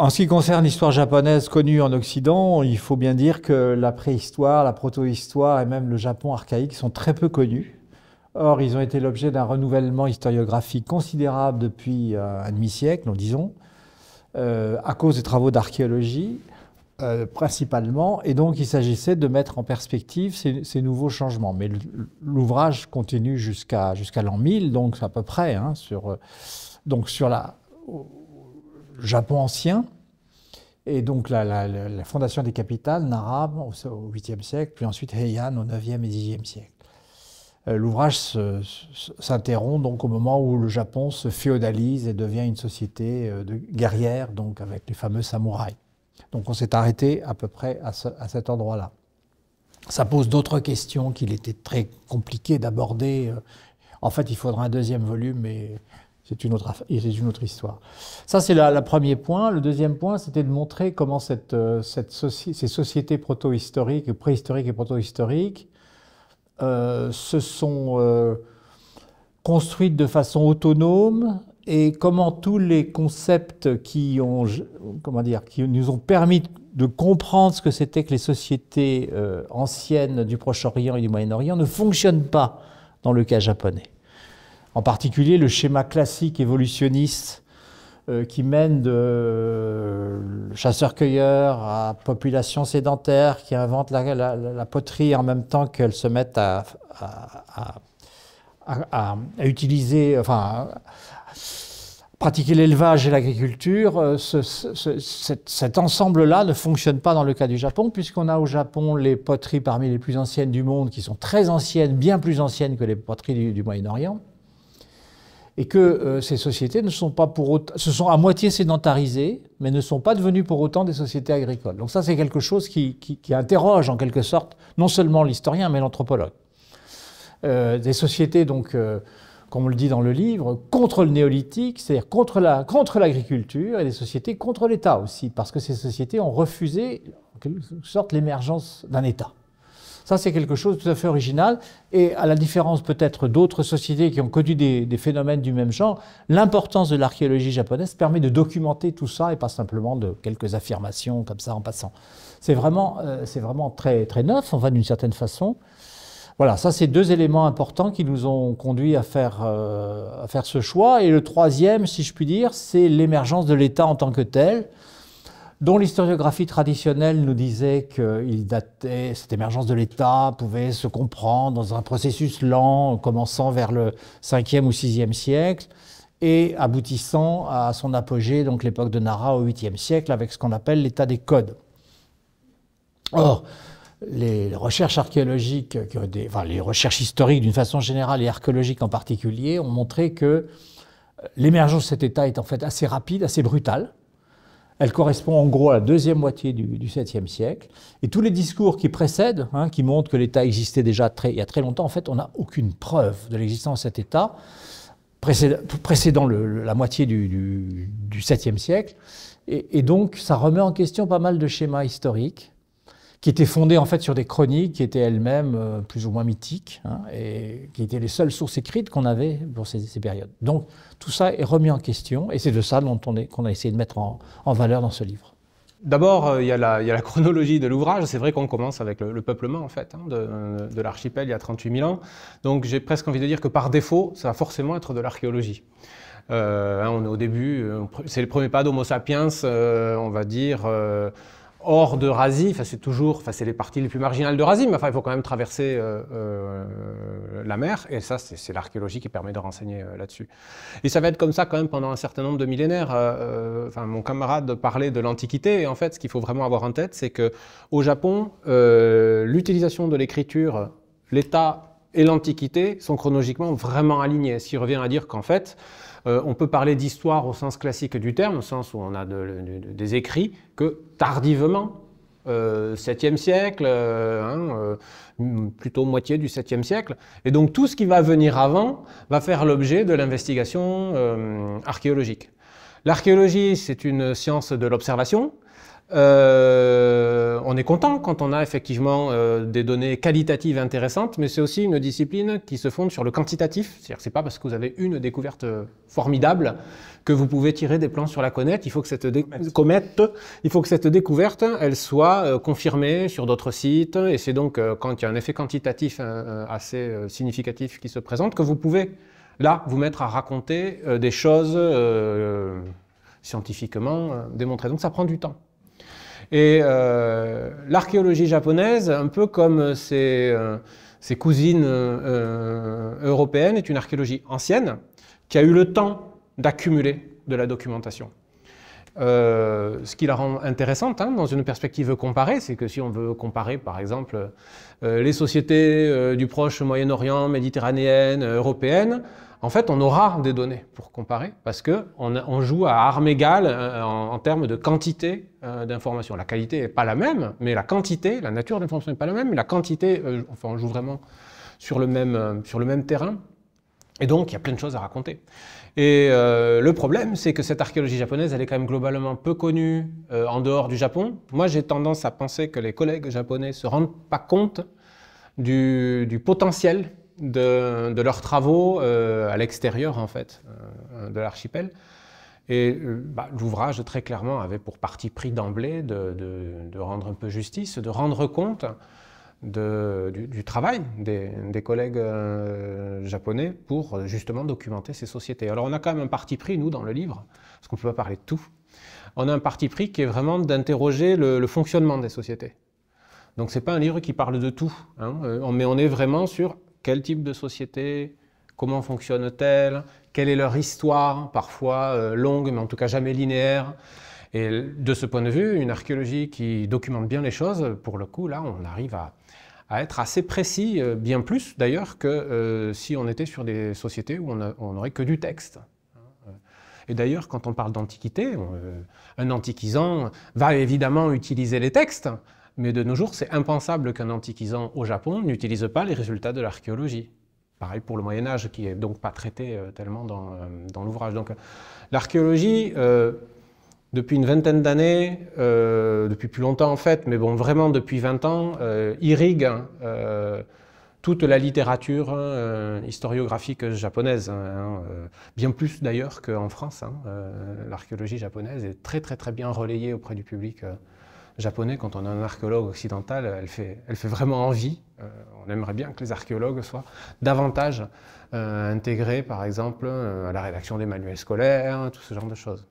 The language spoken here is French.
en ce qui concerne l'histoire japonaise connue en Occident, il faut bien dire que la préhistoire, la protohistoire et même le Japon archaïque sont très peu connus. Or, ils ont été l'objet d'un renouvellement historiographique considérable depuis euh, un demi-siècle, disons, euh, à cause des travaux d'archéologie euh, principalement. Et donc, il s'agissait de mettre en perspective ces, nouveaux changements. Mais l'ouvrage continue jusqu'à l'an 1000, donc à peu près, hein, sur, donc sur la Japon ancien. Et donc la, fondation des capitales, Nara au, 8e siècle, puis ensuite Heian au 9e et 10e siècle. Euh, l'ouvrage s'interrompt donc au moment où le Japon se féodalise et devient une société euh, de guerrière, donc avec les fameux samouraïs. Donc on s'est arrêté à peu près à, cet endroit-là. Ça pose d'autres questions qu'il était très compliqué d'aborder. Euh, en fait, il faudra un deuxième volume, mais c'est une, autre, une autre histoire. Ça, c'est le premier point. Le deuxième point, c'était de montrer comment cette, euh, cette ces sociétés proto-historiques, préhistoriques et proto-historiques, euh, se sont euh, construites de façon autonome et comment tous les concepts qui, ont, comment dire, qui nous ont permis de comprendre ce que c'était que les sociétés anciennes du Proche-Orient et du Moyen-Orient ne fonctionnent pas dans le cas japonais. En particulier le schéma classique évolutionniste euh, qui mène de chasseurs chasseur-cueilleur à population sédentaire, qui invente la, poterie en même temps qu'elle se met à, à, à, utiliser, enfin, pratiquer l'élevage et l'agriculture, euh, cet, ensemble-là ne fonctionne pas dans le cas du Japon, puisqu'on a au Japon les poteries parmi les plus anciennes du monde, qui sont très anciennes, bien plus anciennes que les poteries du Moyen-Orient et que euh, ces sociétés ne sont pas pour autant, se sont à moitié sédentarisées, mais ne sont pas devenues pour autant des sociétés agricoles. Donc ça, c'est quelque chose qui, interroge en quelque sorte non seulement l'historien, mais l'anthropologue. Euh, des sociétés, donc, euh, comme on le dit dans le livre, contre le néolithique, c'est-à-dire contre, la, contre l'agriculture, et des sociétés contre l'État aussi, parce que ces sociétés ont refusé, en quelque sorte, l'émergence d'un État. Ça, c'est quelque chose de tout à fait original. Et à la différence peut-être d'autres sociétés qui ont connu des, phénomènes du même genre, l'importance de l'archéologie japonaise permet de documenter tout ça et pas simplement de quelques affirmations comme ça en passant. C'est vraiment, euh, très, très neuf, va d'une certaine façon. Voilà, ça c'est deux éléments importants qui nous ont conduits euh, à faire ce choix. Et le troisième, si je puis dire, c'est l'émergence de l'État en tant que tel dont l'historiographie traditionnelle nous disait que datait, cette émergence de l'État pouvait se comprendre dans un processus lent, commençant vers le 5e ou 6e siècle et aboutissant à son apogée, donc l'époque de Nara au 8e siècle, avec ce qu'on appelle l'État des codes. Or, les recherches archéologiques, les recherches historiques d'une façon générale et archéologiques en particulier, ont montré que l'émergence de cet État est en fait assez rapide, assez brutale, elle correspond en gros à la deuxième moitié du, 7e siècle. Et tous les discours qui précèdent, hein, qui montrent que l'État existait déjà très, il y a très longtemps, en fait, on n'a aucune preuve de l'existence de cet État précédant la moitié du, 7e siècle. et, donc, ça remet en question pas mal de schémas historiques qui était fondées en fait sur des chroniques qui étaient elles-mêmes euh, plus ou moins mythiques hein, et qui étaient les seules sources écrites qu'on avait pour ces, ces, périodes. Donc tout ça est remis en question et c'est de ça dont on est, qu'on a essayé de mettre en, valeur dans ce livre. D'abord, euh, il y, a la chronologie de l'ouvrage. C'est vrai qu'on commence avec le, peuplement en fait hein, de, l'archipel il y a 38 000 ans. Donc j'ai presque envie de dire que par défaut, ça va forcément être de l'archéologie. Euh, hein, on est au début, c'est le premier pas d'Homo sapiens, on va dire hors de Razi, enfin, c'est toujours, enfin, c'est les parties les plus marginales de Razi, mais enfin, il faut quand même traverser euh, euh, la mer, et ça, c'est l'archéologie qui permet de renseigner euh, là-dessus. Et ça va être comme ça quand même pendant un certain nombre de millénaires. Enfin, mon camarade parlait de l'Antiquité, et en fait, ce qu'il faut vraiment avoir en tête, c'est que au Japon, l'utilisation de l'écriture, l'État et l'Antiquité sont chronologiquement vraiment alignés. Ce qui revient à dire qu'en fait, euh, on peut parler d'histoire au sens classique du terme, au sens où on a des écrits, que tardivement, 7e euh, siècle, euh, hein, plutôt moitié du 7e siècle. Et donc tout ce qui va venir avant va faire l'objet de l'investigation archéologique. L'archéologie, c'est une science de l'observation, euh, on est content quand on a effectivement euh, des données qualitatives intéressantes, mais c'est aussi une discipline qui se fonde sur le quantitatif. C'est-à-dire c'est pas parce que vous avez une découverte formidable que vous pouvez tirer des plans sur la comète. Il faut que cette, comète. il faut que cette découverte, elle soit euh, confirmée sur d'autres sites. Et c'est donc quand il y a un effet quantitatif assez significatif qui se présente que vous pouvez là vous mettre à raconter des choses scientifiquement démontrées. Donc ça prend du temps. Et euh, l'archéologie japonaise, un peu comme euh, euh, ses cousines européennes, est une archéologie ancienne qui a eu le temps d'accumuler de la documentation. Euh, ce qui la rend intéressante hein, dans une perspective comparée, c'est que si on veut comparer par exemple euh, les sociétés euh, du proche Moyen-Orient, méditerranéenne, européenne, en fait on aura des données pour comparer parce qu'on on joue à armes égales en, termes de quantité d'informations. La qualité n'est pas la même, mais la quantité, la nature de l'information n'est pas la même, mais la quantité, enfin on joue vraiment sur le même terrain. Et donc, il y a plein de choses à raconter. Et euh, le problème, c'est que cette archéologie japonaise, elle est quand même globalement peu connue euh, en dehors du Japon. Moi, j'ai tendance à penser que les collègues japonais ne se rendent pas compte du, potentiel de, leurs travaux euh, à l'extérieur, en fait, de l'archipel. Et bah, l'ouvrage, très clairement, avait pour parti pris d'emblée de, rendre un peu justice, de rendre compte de, du, travail des, collègues euh, japonais pour justement documenter ces sociétés. Alors on a quand même un parti pris, nous, dans le livre, parce qu'on ne peut pas parler de tout. On a un parti pris qui est vraiment d'interroger le, fonctionnement des sociétés. Donc ce n'est pas un livre qui parle de tout, hein, euh, mais on est vraiment sur quel type de société, comment fonctionne-t-elle, quelle est leur histoire, parfois euh, longue, mais en tout cas jamais linéaire. Et de ce point de vue, une archéologie qui documente bien les choses, pour le coup, là, on arrive à, être assez précis, euh, bien plus d'ailleurs que euh, si on était sur des sociétés où on n'aurait que du texte. Et d'ailleurs, quand on parle d'antiquité, euh, un antiquisant va évidemment utiliser les textes, mais de nos jours, c'est impensable qu'un antiquisant au Japon n'utilise pas les résultats de l'archéologie. Pareil pour le Moyen Âge, qui n'est donc pas traité tellement dans, l'ouvrage. Donc l'archéologie depuis une vingtaine d'années, euh, depuis plus longtemps en fait, mais bon, vraiment depuis 20 ans, euh, irrigue hein, euh, toute la littérature hein, historiographique japonaise, hein, bien plus d'ailleurs qu'en France. L'archéologie japonaise est très très très bien relayée auprès du public japonais. Quand on est un archéologue occidental, elle fait, elle fait vraiment envie. on aimerait bien que les archéologues soient davantage intégrés, par exemple, à la rédaction des manuels scolaires, tout ce genre de choses.